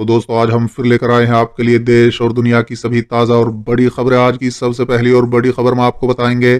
तो दोस्तों आज हम फिर लेकर आए हैं आपके लिए देश और दुनिया की सभी ताज़ा और बड़ी खबरें आज की सबसे पहली और बड़ी खबर में आपको बताएंगे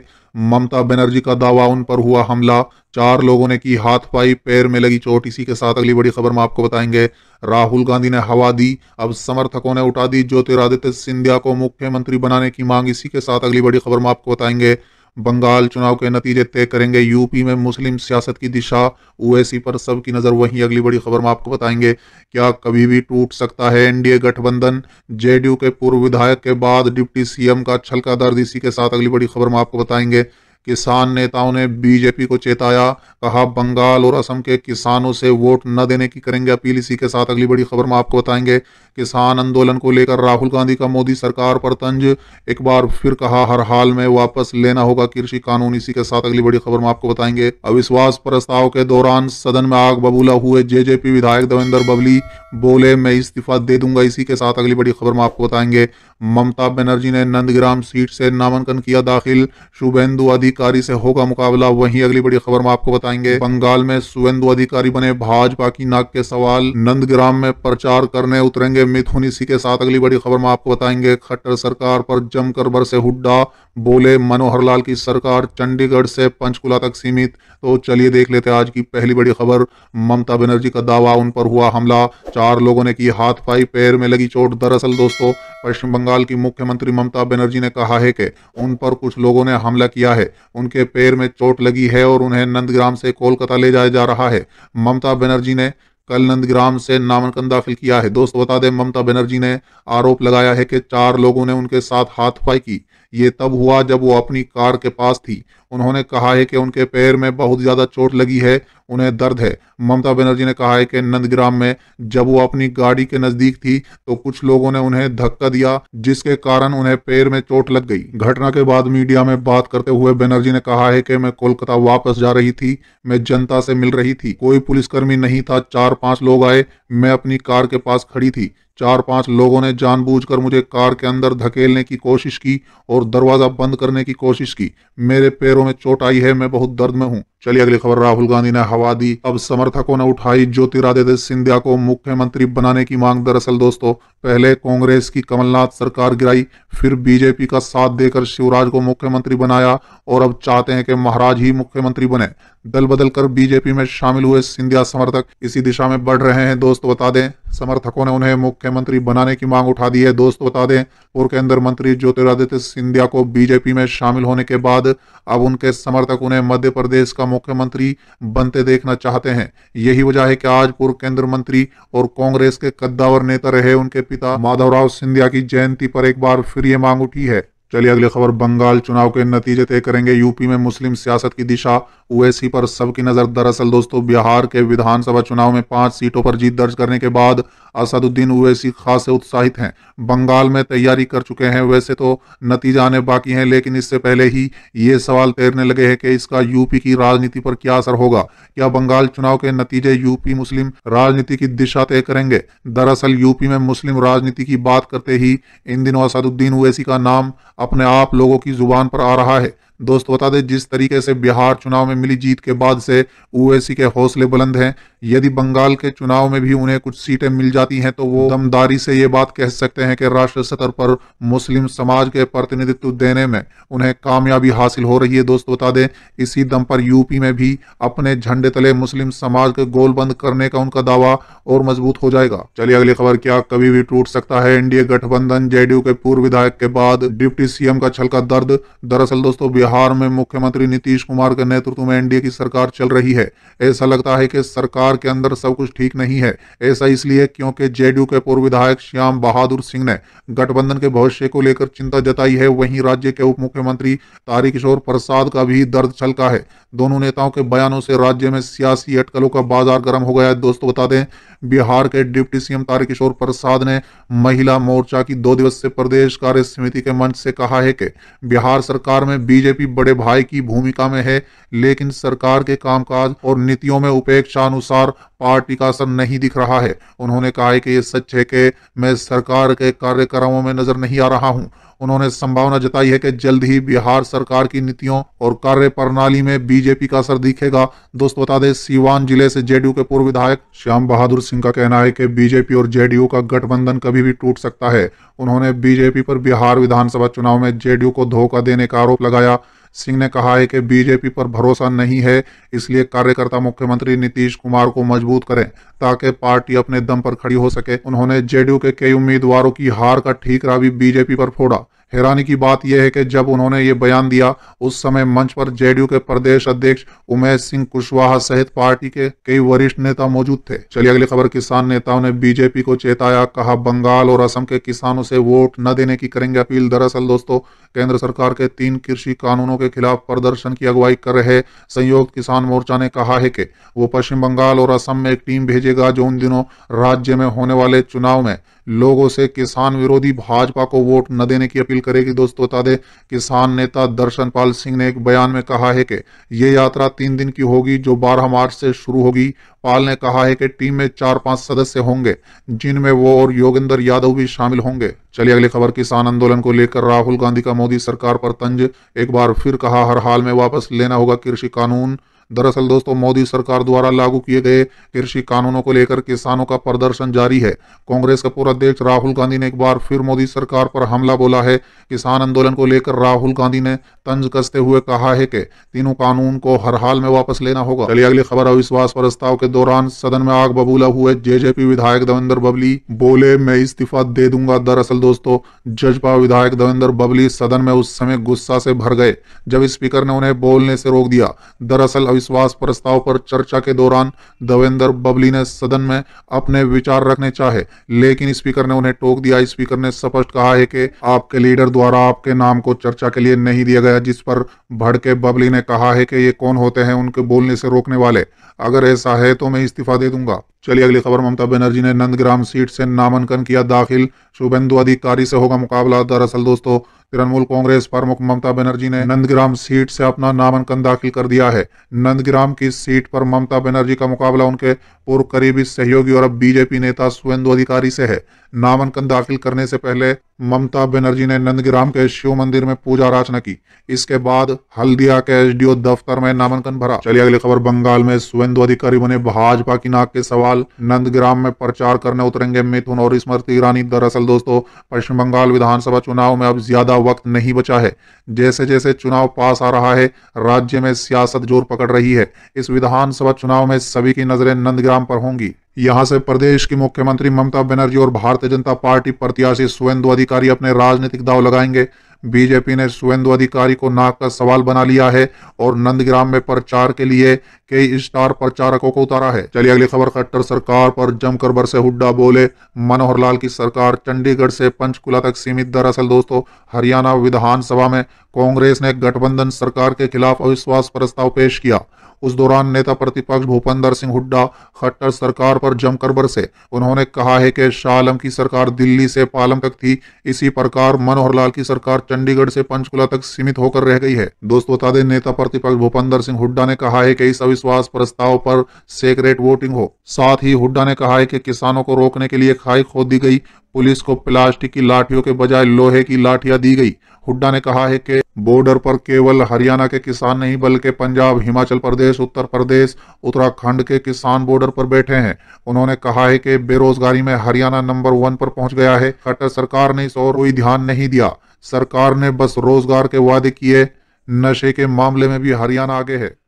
ममता बनर्जी का दावा उन पर हुआ हमला चार लोगों ने की हाथ पाई पैर में लगी चोट इसी के साथ अगली बड़ी खबर में आपको बताएंगे राहुल गांधी ने हवा दी अब समर्थकों ने उठा दी ज्योतिरादित्य सिंधिया को मुख्यमंत्री बनाने की मांग इसी के साथ अगली बड़ी खबर में आपको बताएंगे बंगाल चुनाव के नतीजे तय करेंगे यूपी में मुस्लिम सियासत की दिशा ओएसी पर सबकी नज़र वहीं अगली बड़ी खबर में आपको बताएंगे क्या कभी भी टूट सकता है एनडीए गठबंधन जेडीयू के पूर्व विधायक के बाद डिप्टी सीएम का छलका दर्द इसी के साथ अगली बड़ी खबर में आपको बताएंगे किसान नेताओं ने बीजेपी को चेताया कहा बंगाल और असम के किसानों से वोट न देने की करेंगे अपील इसी के साथ अगली बड़ी खबर में आपको बताएंगे किसान आंदोलन को लेकर राहुल गांधी का मोदी सरकार पर तंज एक बार फिर कहा हर हाल में वापस लेना होगा कृषि कानून इसी के साथ अगली बड़ी खबर में आपको बताएंगे अविश्वास प्रस्ताव के दौरान सदन में आग बबूला हुए जेजेपी विधायक देवेंद्र बबली बोले मैं इस्तीफा दे दूंगा इसी के साथ अगली बड़ी खबर में आपको बताएंगे ममता बनर्जी ने नंदग्राम सीट से नामांकन किया दाखिल शुभेंदु आदि अधिकारी से होगा मुकाबला वहीं अगली बड़ी खबर में आपको बताएंगे बंगाल में सुवेंदु अधिकारी बने भाजपा की नाक के सवाल नंदग्राम में प्रचार करने उतरेंगे मिथुन इसी के साथ अगली बड़ी खबर में आपको बताएंगे खट्टर सरकार पर जमकर बरसे हुड्डा बोले मनोहर लाल की सरकार चंडीगढ़ से पंचकुला तक सीमित तो चलिए देख लेते आज की पहली बड़ी खबर ममता बनर्जी का दावा उन पर हुआ हमला चार लोगों ने की हाथ पाई पैर में लगी चोट दरअसल दोस्तों पश्चिम बंगाल की मुख्यमंत्री ममता बनर्जी ने कहा है कि उन पर कुछ लोगों ने हमला किया है उनके पैर में चोट लगी है और उन्हें नंदग्राम से कोलकाता ले जाया जा रहा है ममता बनर्जी ने कल नंदग्राम से नामांकन दाखिल किया है दोस्तों बता दें ममता बनर्जी ने आरोप लगाया है कि चार लोगों ने उनके साथ हाथपाई की ये तब हुआ जब वो अपनी कार के पास थी उन्होंने कहा है कि उनके पैर में बहुत ज़्यादा चोट लगी है उन्हें दर्द है ममता बनर्जी ने कहा है कि नंदग्राम में जब वो अपनी गाड़ी के नजदीक थी तो कुछ लोगों ने उन्हें धक्का दिया जिसके कारण उन्हें पैर में चोट लग गई घटना के बाद मीडिया में बात करते हुए बनर्जी ने कहा है कि मैं कोलकाता वापस जा रही थी मैं जनता से मिल रही थी कोई पुलिसकर्मी नहीं था चार पांच लोग आए मैं अपनी कार के पास खड़ी थी चार पांच लोगों ने जानबूझकर मुझे कार के अंदर धकेलने की कोशिश की और दरवाज़ा बंद करने की कोशिश की मेरे पैरों में चोट आई है मैं बहुत दर्द में हूँ चलिए अगली खबर राहुल गांधी ने हवा दी अब समर्थकों ने उठाई ज्योतिरादित्य सिंधिया को मुख्यमंत्री बनाने की मांग दरअसल दोस्तों पहले कांग्रेस की कमलनाथ सरकार गिराई फिर बीजेपी का साथ देकर शिवराज को मुख्यमंत्री बनाया और अब चाहते हैं कि महाराज ही मुख्यमंत्री बने दल बदल कर बीजेपी में शामिल हुए सिंधिया समर्थक इसी दिशा में बढ़ रहे हैं दोस्तों बता दें समर्थकों ने उन्हें मुख्यमंत्री बनाने की मांग उठा दी है दोस्त बता दें पूर्व केंद्र मंत्री ज्योतिरादित्य सिंधिया को बीजेपी में शामिल होने के बाद अब उनके समर्थक उन्हें मध्य प्रदेश का मुख्यमंत्री बनते देखना चाहते हैं यही वजह है कि आज पूर्व केंद्र मंत्री और कांग्रेस के कद्दावर नेता रहे उनके पिता माधवराव सिंधिया की जयंती पर एक बार फिर ये मांग उठी है चलिए अगली खबर बंगाल चुनाव के नतीजे तय करेंगे यूपी में मुस्लिम सियासत की दिशा ओएसी पर सबकी नजर दरअसल दोस्तों बिहार के विधानसभा चुनाव में पांच सीटों पर जीत दर्ज करने के बाद असदुद्दीन ओवैसी खास उत्साहित हैं बंगाल में तैयारी कर चुके हैं वैसे तो नतीजा आने बाकी हैं लेकिन इससे पहले ही ये सवाल तैरने लगे हैं कि इसका यूपी की राजनीति पर क्या असर होगा क्या बंगाल चुनाव के नतीजे यूपी मुस्लिम राजनीति की दिशा तय करेंगे दरअसल यूपी में मुस्लिम राजनीति की बात करते ही इन दिनों असदुद्दीन ओवैसी का नाम अपने आप लोगों की जुबान पर आ रहा है दोस्त बता दें जिस तरीके से बिहार चुनाव में मिली जीत के बाद से ओवैसी के हौसले बुलंद हैं यदि बंगाल के चुनाव में भी उन्हें कुछ सीटें मिल जाती हैं तो वो दमदारी से ये बात कह सकते हैं कि राष्ट्र स्तर पर मुस्लिम समाज के प्रतिनिधित्व देने में उन्हें कामयाबी हासिल हो रही है दोस्त बता दें इसी दम पर यूपी में भी अपने झंडे तले मुस्लिम समाज के गोलबंद करने का उनका दावा और मजबूत हो जाएगा चलिए अगली खबर क्या कभी भी टूट सकता है एनडीए गठबंधन जेडीयू के पूर्व विधायक के बाद डिप्टी सीएम का छलका दर्द दरअसल दोस्तों बिहार बिहार में मुख्यमंत्री नीतीश कुमार के नेतृत्व में एनडीए की सरकार चल रही है ऐसा लगता है कि सरकार के अंदर सब कुछ ठीक नहीं है ऐसा इसलिए क्योंकि जेडीयू के पूर्व विधायक श्याम बहादुर सिंह ने गठबंधन के भविष्य को लेकर चिंता जताई है वहीं राज्य के उप मुख्यमंत्री तारी किशोर प्रसाद का भी दर्द छलका है दोनों नेताओं के बयानों से राज्य में सियासी अटकलों का बाजार गर्म हो गया है दोस्तों बता दें बिहार के डिप्टी सीएम किशोर प्रसाद ने महिला मोर्चा की दो दिवसीय प्रदेश कार्य समिति के मंच से कहा है कि बिहार सरकार में बीजेपी बीजेपी बड़े भाई की भूमिका में है लेकिन सरकार के कामकाज और नीतियों में उपेक्षा अनुसार पार्टी का असर नहीं दिख रहा है उन्होंने कहा है कि ये सच है कि मैं सरकार के कार्यक्रमों में नजर नहीं आ रहा हूँ उन्होंने संभावना जताई है कि जल्द ही बिहार सरकार की नीतियों और कार्य प्रणाली में बीजेपी का असर दिखेगा दोस्तों बता दें सीवान जिले से जेडीयू के पूर्व विधायक श्याम बहादुर सिंह का कहना है कि बीजेपी और जेडीयू का गठबंधन कभी भी टूट सकता है उन्होंने बीजेपी पर बिहार विधानसभा चुनाव में जेडीयू को धोखा देने का आरोप लगाया सिंह ने कहा है कि बीजेपी पर भरोसा नहीं है इसलिए कार्यकर्ता मुख्यमंत्री नीतीश कुमार को मजबूत करें ताकि पार्टी अपने दम पर खड़ी हो सके उन्होंने जेडीयू के कई उम्मीदवारों की हार का ठीकरा भी बीजेपी पर फोड़ा हैरानी की बात यह है कि जब उन्होंने ये बयान दिया उस समय मंच पर जेडीयू के प्रदेश अध्यक्ष उमेश सिंह कुशवाहा सहित पार्टी के कई वरिष्ठ नेता मौजूद थे चलिए अगली खबर किसान नेताओं ने बीजेपी को चेताया कहा बंगाल और असम के किसानों से वोट न देने की करेंगे अपील दरअसल दोस्तों केंद्र सरकार के तीन कृषि कानूनों के खिलाफ प्रदर्शन की अगुवाई कर रहे संयुक्त किसान मोर्चा ने कहा है कि वो पश्चिम बंगाल और असम में एक टीम भेजेगा जो उन दिनों राज्य में होने वाले चुनाव में लोगों से किसान विरोधी भाजपा को वोट न देने की अपील अपील करेगी दोस्तों बता दें किसान नेता दर्शन पाल सिंह ने एक बयान में कहा है कि ये यात्रा तीन दिन की होगी जो 12 मार्च से शुरू होगी पाल ने कहा है कि टीम में चार पांच सदस्य होंगे जिनमें वो और योगेंद्र यादव भी शामिल होंगे चलिए अगली खबर किसान आंदोलन को लेकर राहुल गांधी का मोदी सरकार पर तंज एक बार फिर कहा हर हाल में वापस लेना होगा कृषि कानून दरअसल दोस्तों मोदी सरकार द्वारा लागू किए गए कृषि कानूनों को लेकर किसानों का प्रदर्शन जारी है कांग्रेस के पूर्व अध्यक्ष राहुल गांधी ने एक बार फिर मोदी सरकार पर हमला बोला है किसान आंदोलन को लेकर राहुल गांधी ने तंज कसते हुए कहा है कि तीनों कानून को हर हाल में वापस लेना होगा चलिए अगली खबर अविश्वास प्रस्ताव के दौरान सदन में आग बबूला हुए जेजेपी विधायक देवेंद्र बबली बोले मैं इस्तीफा दे दूंगा दरअसल दोस्तों जजपा विधायक देवेंद्र बबली सदन में उस समय गुस्सा से भर गए जब स्पीकर ने उन्हें बोलने से रोक दिया दरअसल अविश्वास प्रस्ताव पर चर्चा के दौरान दवेंद्र बबली ने सदन में अपने विचार रखने चाहे लेकिन स्पीकर ने उन्हें टोक दिया स्पीकर ने स्पष्ट कहा है कि आपके लीडर द्वारा आपके नाम को चर्चा के लिए नहीं दिया गया जिस पर भड़के बबली ने कहा है कि ये कौन होते हैं उनके बोलने से रोकने वाले अगर ऐसा है तो मैं इस्तीफा दे दूंगा चलिए अगली खबर ममता बनर्जी ने नंदग्राम सीट से नामांकन किया दाखिल शुभेंदु अधिकारी से होगा मुकाबला दरअसल दोस्तों तृणमूल कांग्रेस प्रमुख ममता बनर्जी ने नंदग्राम सीट से अपना नामांकन दाखिल कर दिया है नंदग्राम की सीट पर ममता बनर्जी का मुकाबला उनके पूर्व करीबी सहयोगी और अब बीजेपी नेता शुभेंदु अधिकारी से है नामांकन दाखिल करने से पहले ममता बनर्जी ने नंदग्राम के शिव मंदिर में पूजा अर्चना की इसके बाद हल्दिया के एसडीओ दफ्तर में नामांकन भरा चलिए अगली खबर बंगाल में सुवेंदु अधिकारी बने भाजपा की नाक के सवाल नंदग्राम में प्रचार करने उतरेंगे मिथुन और स्मृति ईरानी दरअसल दोस्तों पश्चिम बंगाल विधानसभा चुनाव में अब ज्यादा वक्त नहीं बचा है जैसे जैसे चुनाव पास आ रहा है राज्य में सियासत जोर पकड़ रही है इस विधानसभा चुनाव में सभी की नजरें नंदग्राम पर होंगी यहां से प्रदेश की मुख्यमंत्री ममता बनर्जी और भारतीय जनता पार्टी प्रत्याशी सुवेंदु अधिकारी अपने राजनीतिक दाव लगाएंगे बीजेपी ने सुवेंदु अधिकारी को नाक का सवाल बना लिया है और नंदग्राम में प्रचार के लिए कई स्टार प्रचारकों को उतारा है चलिए अगली खबर खट्टर सरकार पर जमकर बरसे हुड्डा बोले मनोहर लाल की सरकार चंडीगढ़ से पंचकुला तक सीमित दरअसल दोस्तों हरियाणा विधानसभा में कांग्रेस ने गठबंधन सरकार के खिलाफ अविश्वास प्रस्ताव पेश किया उस दौरान नेता प्रतिपक्ष भूपेंद्र सिंह हुड्डा खट्टर सरकार पर जमकर बरसे उन्होंने कहा है कि शालम की सरकार दिल्ली से पालम तक थी इसी प्रकार मनोहर लाल की सरकार चंडीगढ़ से पंचकुला तक सीमित होकर रह गई है दोस्तों बता दें नेता प्रतिपक्ष भूपेंद्र सिंह हुड्डा ने कहा है कि इस अविश्वास प्रस्ताव पर सेक्रेट वोटिंग हो साथ ही हुड्डा ने कहा है कि किसानों को रोकने के लिए खाई खोद दी गई पुलिस को प्लास्टिक की लाठियों के बजाय लोहे की लाठियां दी गई हुड्डा ने कहा है कि बॉर्डर पर केवल हरियाणा के किसान नहीं बल्कि पंजाब हिमाचल प्रदेश उत्तर प्रदेश उत्तराखंड के किसान बॉर्डर पर बैठे हैं उन्होंने कहा है कि बेरोजगारी में हरियाणा नंबर वन पर पहुंच गया है खट्टर सरकार ने इस और कोई ध्यान नहीं दिया सरकार ने बस रोजगार के वादे किए नशे के मामले में भी हरियाणा आगे है